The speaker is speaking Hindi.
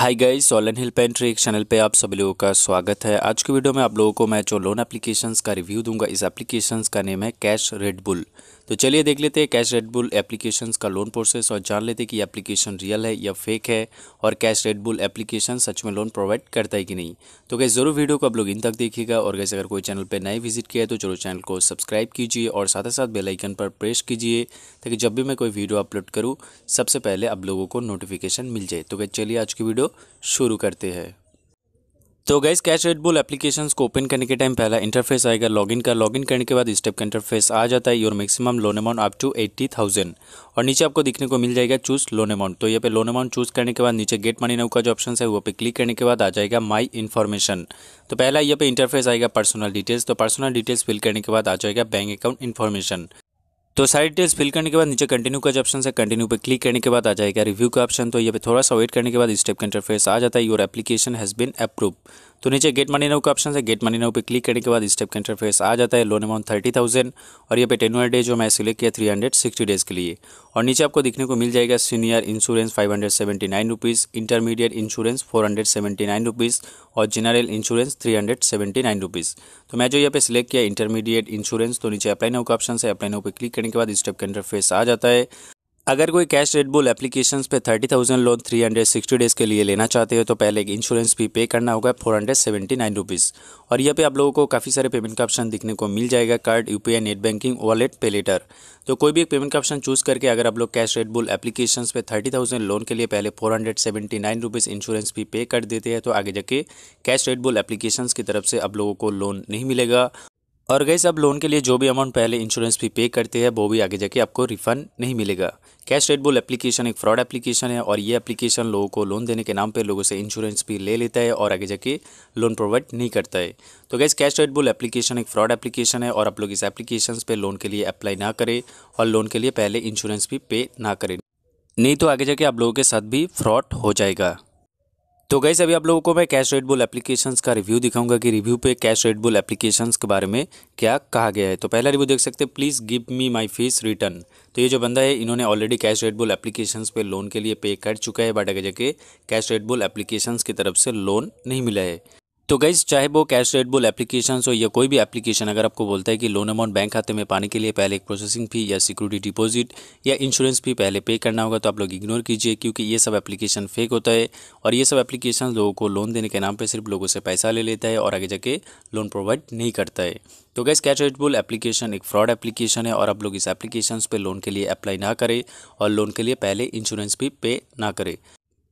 हाय गाइस सॉलन हिल पेंट्री एक चैनल पे आप सभी लोगों का स्वागत है आज की वीडियो में आप लोगों को मैं जो लोन एप्लीकेशंस का रिव्यू दूंगा इस एप्लीकेशंस का नेम है कैश रेड बुल तो चलिए देख लेते हैं कैश रेड बुल एप्लीकेशंस का लोन प्रोसेस और जान लेते हैं कि एप्लीकेशन रियल है या फेक है और कैश रेड बुल एप्लीकेशन सच में लोन प्रोवाइड करता है कि नहीं तो गैस ज़रूर वीडियो को आप लोग इन तक देखिएगा और गैस अगर कोई चैनल पर नए विजिट किया है तो जरूर चैनल को सब्सक्राइब कीजिए और साथ ही साथ बेलाइकन पर प्रेस कीजिए ताकि जब भी मैं कोई वीडियो अपलोड करूँ सबसे पहले आप लोगों को नोटिफिकेशन मिल जाए तो कैसे चलिए आज की वीडियो को शुरू करते हैं तो guys Cash Red Bull application को ओपन करने के टाइम पहला इंटरफेस आएगा लॉगिन का लॉगिन करने के बाद स्टेप का इंटरफेस आ जाता है your maximum loan amount up to eighty thousand और नीचे आपको देखने को मिल जाएगा चूज लोन अमाउंट तो यहाँ पे लोन अमाउंट चूज करने के बाद नीचे गेट मनी नाउ का जो ऑप्शन है वो पे क्लिक करने के बाद आ जाएगा माई इन्फॉर्मेशन तो पहला यहाँ पे इंटरफेस आएगा पर्सनल डिटेल्स तो पर्सनल डिटेल्स फिल करने के बाद आ जाएगा बैंक अकाउंट इन्फॉर्मेशन तो सारी डिटेल्स फिल करने के बाद नीचे कंटिन्यू का जो ऑप्शन है कंटिन्यू पे क्लिक करने के बाद आ जाएगा रिव्यू का ऑप्शन तो ये पे थोड़ा सा वेट करने के बाद स्टेप का इंटरफेस आ जाता है your application has been approve तो नीचे गेट मनी नाउ का ऑप्शन है गेट मनी नाउ पे क्लिक करने के बाद स्टेप का इंटरफेस आ जाता है लोन अमाउंट थर्टी थाउजेंड और ये पे टेनवर डे जो मैं सिलेक्ट किया थ्री हंड्रेड सिक्सटी डेज़ के लिए और नीचे आपको देखने को मिल जाएगा senior insurance five hundred seventy nine rupees intermediate insurance four hundred seventy nine rupees और general insurance three hundred seventy nine rupees तो मैं जो यहाँ पे सिलेक्ट किया इंटरमीडिएट इंश्योरेंस तो नीचे अपलाई नाउ का ऑप्शन है अप्लाई नाउ पे क्लिक करने के बाद स्टेप का इंटरफेस आ जाता है अगर कोई कैश रेडबुल एप्लीकेशन पे thirty thousand loan three hundred sixty days के लिए लेना चाहते हो तो पहले एक इंश्योरेंस भी पे करना होगा four hundred seventy nine rupees और यहाँ पे आप लोगों को काफ़ी सारे पेमेंट का ऑप्शन दिखने को मिल जाएगा card U P I net banking wallet pay later तो कोई भी एक पेमेंट का ऑप्शन चूज़ करके अगर आप लोग कैश रेडबुल एप्लीकेशन पे थर्टी थाउजेंड लोन के लिए पहले four hundred seventy nine rupees insurance भी पे कर देते हैं तो आगे जाके कैश रेडबुल एप्लीकेशन की तरफ से आप लोगों को लोन नहीं मिलेगा और गैस अब लोन के लिए जो भी अमाउंट पहले इंश्योरेंस भी पे करते हैं वो भी आगे जाके आपको रिफंड नहीं मिलेगा कैश रेडबुल एप्लीकेशन एक फ्रॉड एप्लीकेशन है और ये एप्लीकेशन लोगों को लोन देने के नाम पे लोगों से इंश्योरेंस भी ले लेता है और आगे जाके लोन प्रोवाइड नहीं करता है तो गैस कैश रेडबुल एप्लीकेशन एक फ्रॉड एप्लीकेशन है और आप लोग इस एप्लीकेशन पर लोन के लिए अप्लाई ना करें और लोन के लिए पहले इंश्योरेंस भी पे ना करें नहीं तो आगे जाके आप लोगों के साथ भी फ्रॉड हो जाएगा तो गई अभी आप लोगों को मैं कैश रेड बुल एप्लीकेशंस का रिव्यू दिखाऊंगा कि रिव्यू पे कैश रेड बुल एप्लीकेशंस के बारे में क्या कहा गया है तो पहला रिव्यू देख सकते हैं please give me my fees return तो ये जो बंदा है इन्होंने already Cash Red Bull applications पे लोन के लिए पे कर चुका है बट अगर जगह कैश रेड बुल की तरफ से लोन नहीं मिला है तो गाइज चाहे वो कैश रेड बुल एप्लीकेशन हो या कोई भी एप्लीकेशन अगर आपको बोलता है कि लोन अमाउंट बैंक खाते में पाने के लिए पहले एक प्रोसेसिंग फी या सिक्योरिटी डिपॉजिट या इंश्योरेंस फी पहले पे करना होगा तो आप लोग इग्नोर कीजिए क्योंकि ये सब एप्लीकेशन फेक होता है और ये सब एप्लीकेशन लोगों को लोन देने के नाम पर सिर्फ लोगों से पैसा ले लेता है और आगे जाके लोन प्रोवाइड नहीं करता है तो guys Cash Red Bull application एक फ्रॉड एप्लीकेशन है और आप लोग इस एप्लीकेशन पर लोन के लिए अप्लाई ना करें और लोन के लिए पहले इंश्योरेंस भी पे ना करें